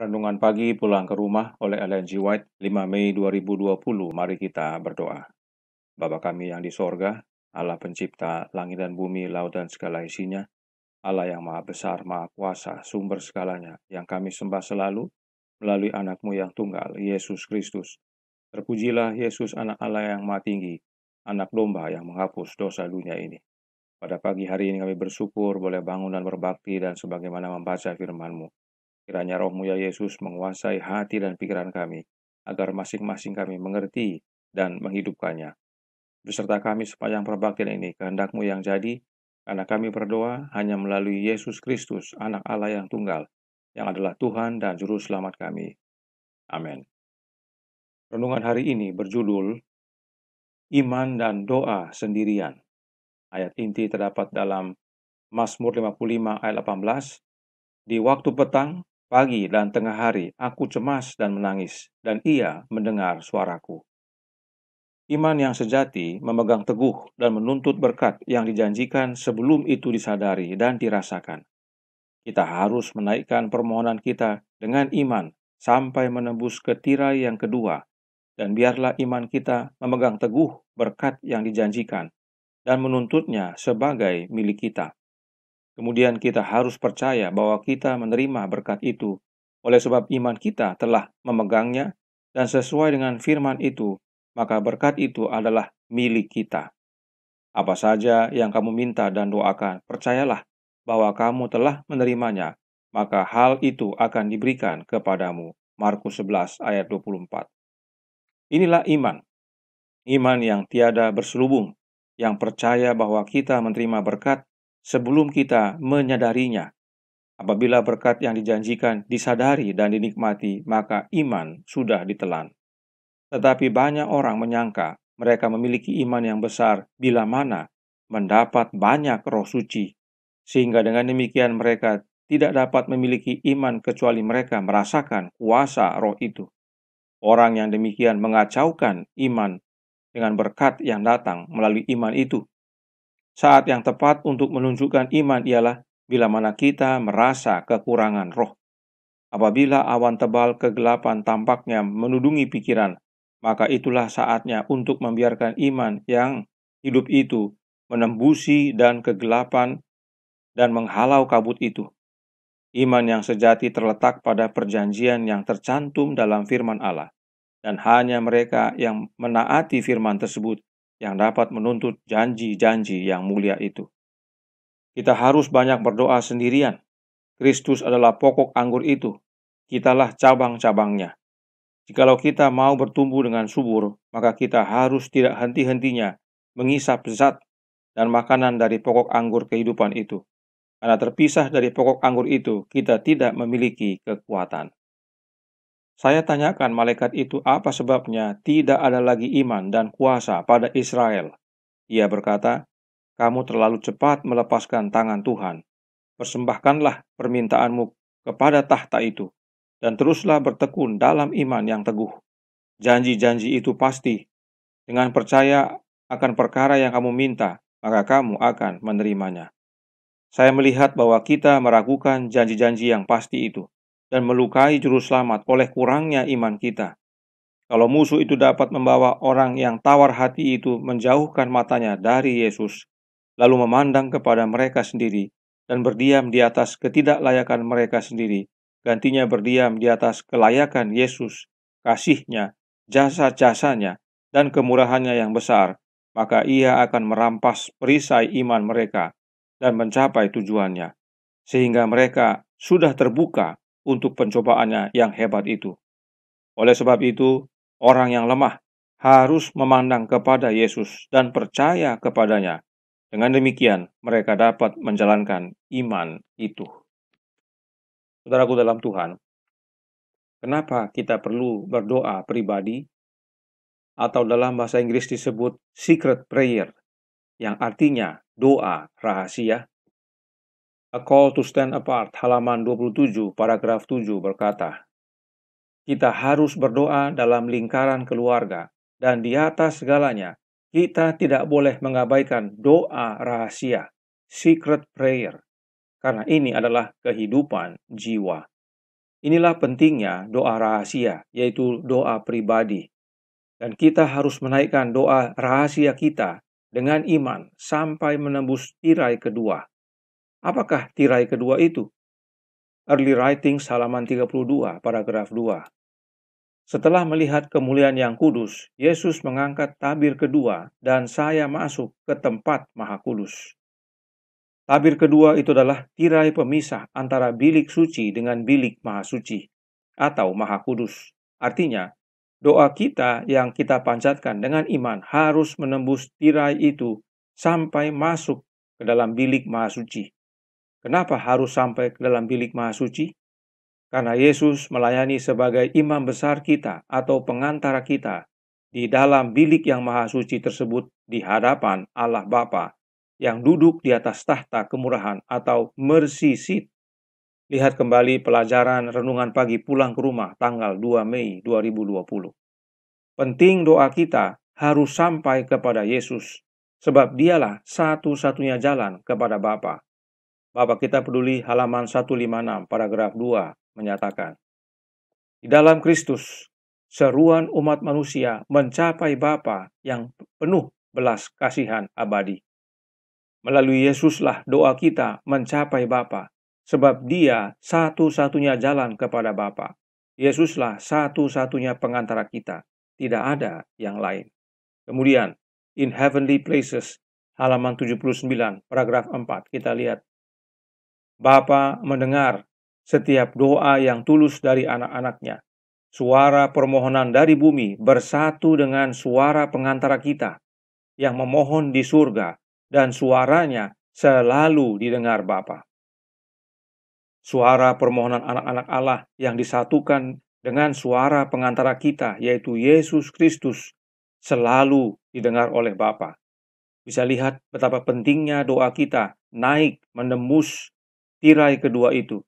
Renungan pagi pulang ke rumah oleh Ellen G. White, 5 Mei 2020. Mari kita berdoa. Bapa kami yang di sorga, Allah pencipta langit dan bumi, laut dan segala isinya, Allah yang maha besar, maha kuasa, sumber segalanya, yang kami sembah selalu, melalui anakmu yang tunggal, Yesus Kristus. Terpujilah Yesus anak Allah yang maha tinggi, anak domba yang menghapus dosa dunia ini. Pada pagi hari ini kami bersyukur boleh bangun dan berbakti dan sebagaimana membaca firman-Mu. Kiranya rohmu ya Yesus menguasai hati dan pikiran kami, agar masing-masing kami mengerti dan menghidupkannya. Beserta kami sepanjang perbaktian ini, kehendakmu yang jadi, karena kami berdoa hanya melalui Yesus Kristus, anak Allah yang tunggal, yang adalah Tuhan dan Juru Selamat kami. Amin. Renungan hari ini berjudul Iman dan Doa Sendirian. Ayat inti terdapat dalam Mazmur 55 ayat 18. Di waktu petang, Pagi dan tengah hari aku cemas dan menangis, dan ia mendengar suaraku. Iman yang sejati memegang teguh dan menuntut berkat yang dijanjikan sebelum itu disadari dan dirasakan. Kita harus menaikkan permohonan kita dengan iman sampai menembus ke tirai yang kedua, dan biarlah iman kita memegang teguh berkat yang dijanjikan dan menuntutnya sebagai milik kita. Kemudian kita harus percaya bahwa kita menerima berkat itu. Oleh sebab iman kita telah memegangnya dan sesuai dengan firman itu, maka berkat itu adalah milik kita. Apa saja yang kamu minta dan doakan, percayalah bahwa kamu telah menerimanya, maka hal itu akan diberikan kepadamu. Markus 11 ayat 24. Inilah iman. Iman yang tiada berselubung, yang percaya bahwa kita menerima berkat sebelum kita menyadarinya. Apabila berkat yang dijanjikan disadari dan dinikmati, maka iman sudah ditelan. Tetapi banyak orang menyangka mereka memiliki iman yang besar bila mana mendapat banyak roh suci, sehingga dengan demikian mereka tidak dapat memiliki iman kecuali mereka merasakan kuasa roh itu. Orang yang demikian mengacaukan iman dengan berkat yang datang melalui iman itu, saat yang tepat untuk menunjukkan iman ialah bila mana kita merasa kekurangan roh. Apabila awan tebal kegelapan tampaknya menudungi pikiran, maka itulah saatnya untuk membiarkan iman yang hidup itu menembusi dan kegelapan dan menghalau kabut itu. Iman yang sejati terletak pada perjanjian yang tercantum dalam firman Allah, dan hanya mereka yang menaati firman tersebut yang dapat menuntut janji-janji yang mulia itu. Kita harus banyak berdoa sendirian. Kristus adalah pokok anggur itu. Kitalah cabang-cabangnya. Jikalau kita mau bertumbuh dengan subur, maka kita harus tidak henti-hentinya mengisap zat dan makanan dari pokok anggur kehidupan itu. Karena terpisah dari pokok anggur itu, kita tidak memiliki kekuatan. Saya tanyakan malaikat itu apa sebabnya tidak ada lagi iman dan kuasa pada Israel. Ia berkata, kamu terlalu cepat melepaskan tangan Tuhan. Persembahkanlah permintaanmu kepada tahta itu, dan teruslah bertekun dalam iman yang teguh. Janji-janji itu pasti. Dengan percaya akan perkara yang kamu minta, maka kamu akan menerimanya. Saya melihat bahwa kita meragukan janji-janji yang pasti itu dan melukai juru selamat oleh kurangnya iman kita. Kalau musuh itu dapat membawa orang yang tawar hati itu menjauhkan matanya dari Yesus, lalu memandang kepada mereka sendiri dan berdiam di atas ketidaklayakan mereka sendiri, gantinya berdiam di atas kelayakan Yesus, kasihnya, jasa-jasanya, dan kemurahannya yang besar, maka ia akan merampas perisai iman mereka dan mencapai tujuannya. Sehingga mereka sudah terbuka untuk pencobaannya yang hebat itu. Oleh sebab itu, orang yang lemah harus memandang kepada Yesus dan percaya kepadanya. Dengan demikian, mereka dapat menjalankan iman itu. Saudaraku dalam Tuhan, kenapa kita perlu berdoa pribadi atau dalam bahasa Inggris disebut secret prayer yang artinya doa rahasia? A Call to Stand Apart, halaman 27, paragraf 7 berkata, Kita harus berdoa dalam lingkaran keluarga, dan di atas segalanya, kita tidak boleh mengabaikan doa rahasia, secret prayer, karena ini adalah kehidupan jiwa. Inilah pentingnya doa rahasia, yaitu doa pribadi. Dan kita harus menaikkan doa rahasia kita dengan iman sampai menembus tirai kedua Apakah tirai kedua itu? Early Writings halaman 32, paragraf 2. Setelah melihat kemuliaan yang kudus, Yesus mengangkat tabir kedua dan saya masuk ke tempat maha kudus. Tabir kedua itu adalah tirai pemisah antara bilik suci dengan bilik maha suci atau maha kudus. Artinya, doa kita yang kita panjatkan dengan iman harus menembus tirai itu sampai masuk ke dalam bilik maha suci. Kenapa harus sampai ke dalam bilik maha suci? Karena Yesus melayani sebagai imam besar kita atau pengantara kita di dalam bilik yang maha suci tersebut di hadapan Allah Bapa yang duduk di atas tahta kemurahan atau mercy seat. Lihat kembali pelajaran renungan pagi pulang ke rumah tanggal 2 Mei 2020. Penting doa kita harus sampai kepada Yesus, sebab dialah satu-satunya jalan kepada Bapa. Bapak kita peduli halaman 156 paragraf 2 menyatakan, Di dalam Kristus, seruan umat manusia mencapai Bapa yang penuh belas kasihan abadi. Melalui Yesuslah doa kita mencapai Bapa, sebab dia satu-satunya jalan kepada Bapa. Yesuslah satu-satunya pengantara kita, tidak ada yang lain. Kemudian, in heavenly places, halaman 79, paragraf 4, kita lihat Bapa mendengar setiap doa yang tulus dari anak-anaknya. Suara permohonan dari bumi bersatu dengan suara pengantara kita yang memohon di surga dan suaranya selalu didengar Bapa. Suara permohonan anak-anak Allah yang disatukan dengan suara pengantara kita yaitu Yesus Kristus selalu didengar oleh Bapa. Bisa lihat betapa pentingnya doa kita naik menembus tirai kedua itu.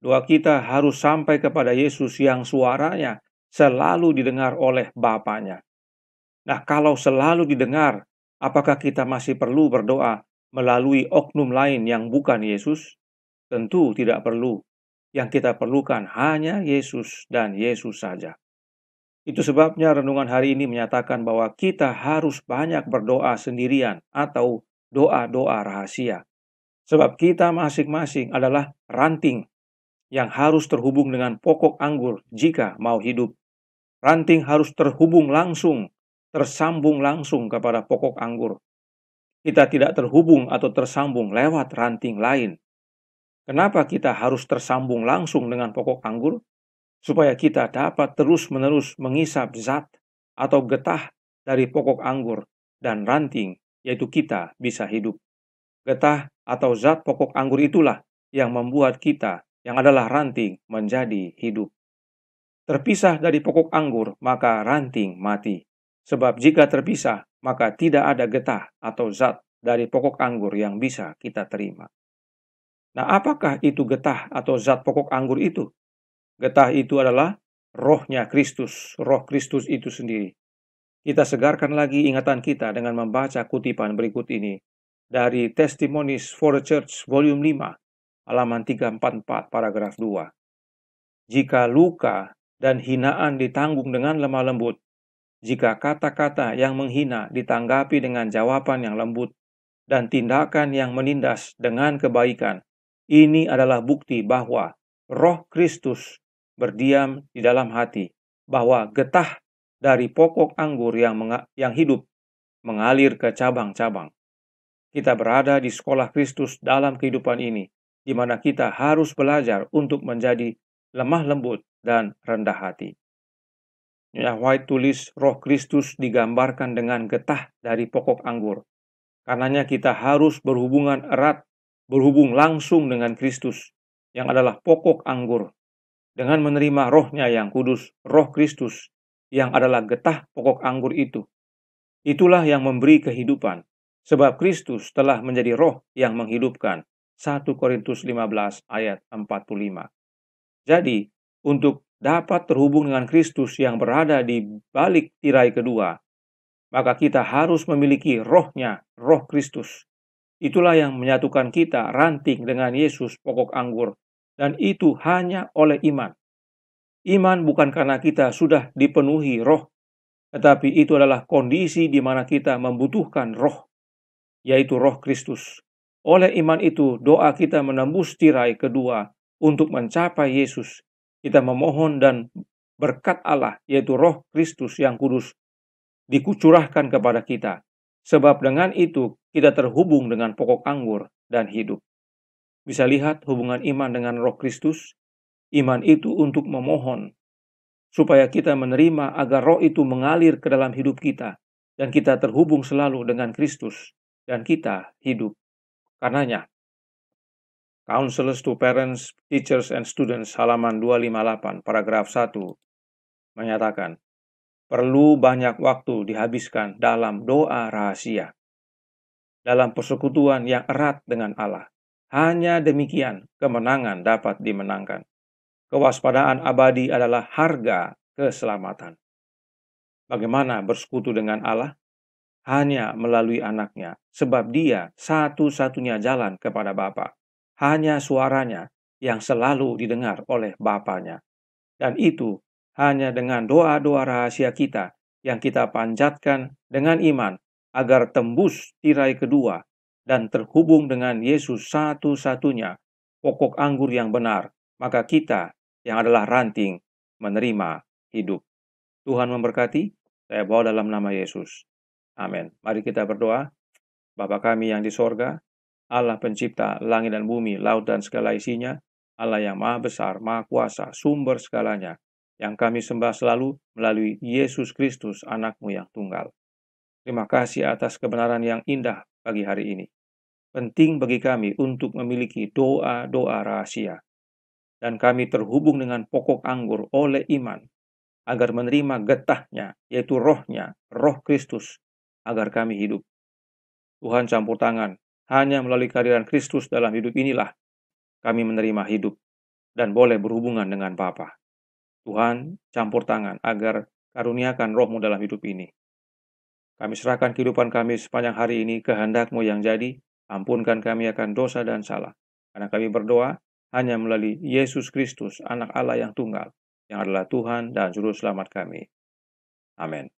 Doa kita harus sampai kepada Yesus yang suaranya selalu didengar oleh Bapaknya. Nah, kalau selalu didengar, apakah kita masih perlu berdoa melalui oknum lain yang bukan Yesus? Tentu tidak perlu. Yang kita perlukan hanya Yesus dan Yesus saja. Itu sebabnya renungan hari ini menyatakan bahwa kita harus banyak berdoa sendirian atau doa-doa rahasia. Sebab kita masing-masing adalah ranting yang harus terhubung dengan pokok anggur jika mau hidup. Ranting harus terhubung langsung, tersambung langsung kepada pokok anggur. Kita tidak terhubung atau tersambung lewat ranting lain. Kenapa kita harus tersambung langsung dengan pokok anggur? Supaya kita dapat terus-menerus mengisap zat atau getah dari pokok anggur dan ranting, yaitu kita bisa hidup. Getah atau zat pokok anggur itulah yang membuat kita, yang adalah ranting, menjadi hidup. Terpisah dari pokok anggur, maka ranting mati. Sebab jika terpisah, maka tidak ada getah atau zat dari pokok anggur yang bisa kita terima. Nah, apakah itu getah atau zat pokok anggur itu? Getah itu adalah rohnya Kristus, roh Kristus itu sendiri. Kita segarkan lagi ingatan kita dengan membaca kutipan berikut ini dari Testimonies for the Church volume 5 halaman 344 paragraf 2. Jika luka dan hinaan ditanggung dengan lemah lembut, jika kata-kata yang menghina ditanggapi dengan jawaban yang lembut dan tindakan yang menindas dengan kebaikan, ini adalah bukti bahwa Roh Kristus berdiam di dalam hati, bahwa getah dari pokok anggur yang, yang hidup mengalir ke cabang-cabang. Kita berada di sekolah Kristus dalam kehidupan ini, di mana kita harus belajar untuk menjadi lemah lembut dan rendah hati. Nyonya White tulis roh Kristus digambarkan dengan getah dari pokok anggur. Karenanya kita harus berhubungan erat, berhubung langsung dengan Kristus, yang adalah pokok anggur. Dengan menerima rohnya yang kudus, roh Kristus, yang adalah getah pokok anggur itu. Itulah yang memberi kehidupan. Sebab Kristus telah menjadi roh yang menghidupkan. 1 Korintus 15 ayat 45. Jadi, untuk dapat terhubung dengan Kristus yang berada di balik tirai kedua, maka kita harus memiliki rohnya, roh Kristus. Itulah yang menyatukan kita ranting dengan Yesus pokok anggur, dan itu hanya oleh iman. Iman bukan karena kita sudah dipenuhi roh, tetapi itu adalah kondisi di mana kita membutuhkan roh yaitu roh Kristus. Oleh iman itu, doa kita menembus tirai kedua untuk mencapai Yesus. Kita memohon dan berkat Allah, yaitu roh Kristus yang kudus, dikucurahkan kepada kita. Sebab dengan itu, kita terhubung dengan pokok anggur dan hidup. Bisa lihat hubungan iman dengan roh Kristus. Iman itu untuk memohon, supaya kita menerima agar roh itu mengalir ke dalam hidup kita, dan kita terhubung selalu dengan Kristus dan kita hidup karenanya. Counselors to Parents, Teachers, and Students, halaman 258, paragraf 1, menyatakan, perlu banyak waktu dihabiskan dalam doa rahasia, dalam persekutuan yang erat dengan Allah. Hanya demikian kemenangan dapat dimenangkan. Kewaspadaan abadi adalah harga keselamatan. Bagaimana bersekutu dengan Allah? hanya melalui anaknya, sebab dia satu-satunya jalan kepada Bapa. Hanya suaranya yang selalu didengar oleh Bapaknya. Dan itu hanya dengan doa-doa rahasia kita yang kita panjatkan dengan iman agar tembus tirai kedua dan terhubung dengan Yesus satu-satunya pokok anggur yang benar, maka kita yang adalah ranting menerima hidup. Tuhan memberkati, saya bawa dalam nama Yesus. Amin. Mari kita berdoa. Bapa kami yang di sorga, Allah pencipta langit dan bumi, laut dan segala isinya, Allah yang maha besar, maha kuasa, sumber segalanya, yang kami sembah selalu melalui Yesus Kristus, anakmu yang tunggal. Terima kasih atas kebenaran yang indah bagi hari ini. Penting bagi kami untuk memiliki doa-doa rahasia. Dan kami terhubung dengan pokok anggur oleh iman, agar menerima getahnya, yaitu rohnya, roh Kristus, agar kami hidup. Tuhan campur tangan, hanya melalui kehadiran Kristus dalam hidup inilah kami menerima hidup dan boleh berhubungan dengan Bapa. Tuhan campur tangan agar karuniakan rohmu dalam hidup ini. Kami serahkan kehidupan kami sepanjang hari ini kehendakmu yang jadi, ampunkan kami akan dosa dan salah. Karena kami berdoa hanya melalui Yesus Kristus, anak Allah yang tunggal, yang adalah Tuhan dan Juru Selamat kami. Amin.